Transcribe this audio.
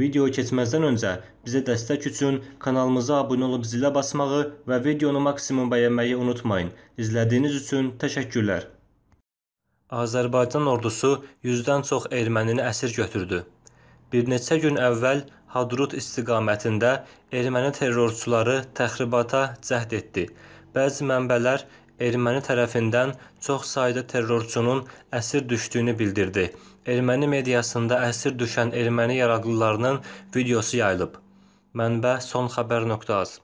Videoya keçməzdən öncə bizə dəstək üçün kanalımıza abunə olub zilə basmağı və videonu maksimum bəyənməyi unutmayın. İzlədiyiniz üçün təşəkkürlər. Azərbaycan ordusu 100-dən çox ermənini əsir götürdü. Bir neçə gün əvvəl Hadrut istiqamətində erməni terrorçuları təxribata cəhd etdi. Bəzi mənbələr erməni tərəfindən çox sayda terrorçunun əsir düşdüyünü bildirdi. Erməni mediasında əsir düşən erməni yaraqlılarının videosu yayılıb. Mənbə: son xəbər.az